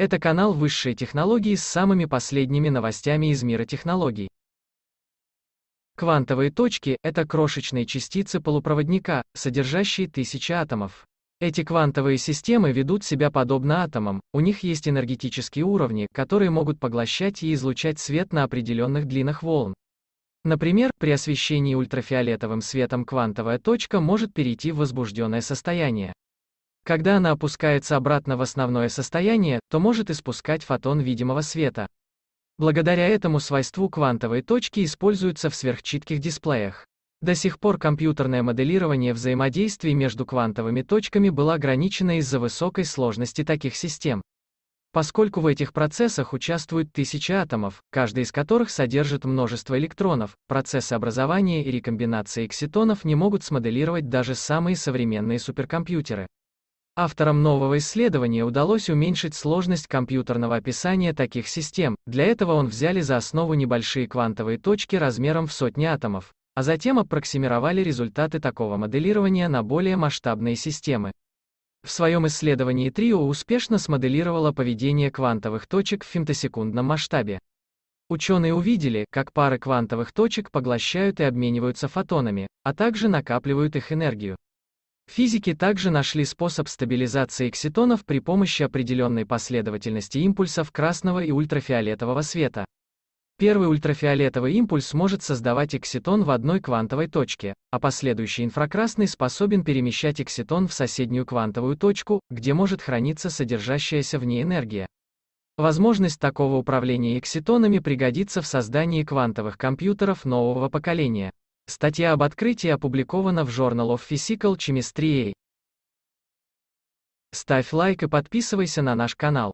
Это канал высшей технологии с самыми последними новостями из мира технологий. Квантовые точки — это крошечные частицы полупроводника, содержащие тысячи атомов. Эти квантовые системы ведут себя подобно атомам, у них есть энергетические уровни, которые могут поглощать и излучать свет на определенных длинах волн. Например, при освещении ультрафиолетовым светом квантовая точка может перейти в возбужденное состояние. Когда она опускается обратно в основное состояние, то может испускать фотон видимого света. Благодаря этому свойству квантовые точки используются в сверхчитких дисплеях. До сих пор компьютерное моделирование взаимодействий между квантовыми точками было ограничено из-за высокой сложности таких систем. Поскольку в этих процессах участвуют тысячи атомов, каждый из которых содержит множество электронов, процессы образования и рекомбинации экситонов не могут смоделировать даже самые современные суперкомпьютеры. Авторам нового исследования удалось уменьшить сложность компьютерного описания таких систем, для этого он взяли за основу небольшие квантовые точки размером в сотни атомов, а затем аппроксимировали результаты такого моделирования на более масштабные системы. В своем исследовании Трио успешно смоделировало поведение квантовых точек в фемтосекундном масштабе. Ученые увидели, как пары квантовых точек поглощают и обмениваются фотонами, а также накапливают их энергию. Физики также нашли способ стабилизации экситонов при помощи определенной последовательности импульсов красного и ультрафиолетового света. Первый ультрафиолетовый импульс может создавать экситон в одной квантовой точке, а последующий инфракрасный способен перемещать экситон в соседнюю квантовую точку, где может храниться содержащаяся в ней энергия. Возможность такого управления экситонами пригодится в создании квантовых компьютеров нового поколения. Статья об открытии опубликована в Journal of Physical Chemistry. Ставь лайк и подписывайся на наш канал.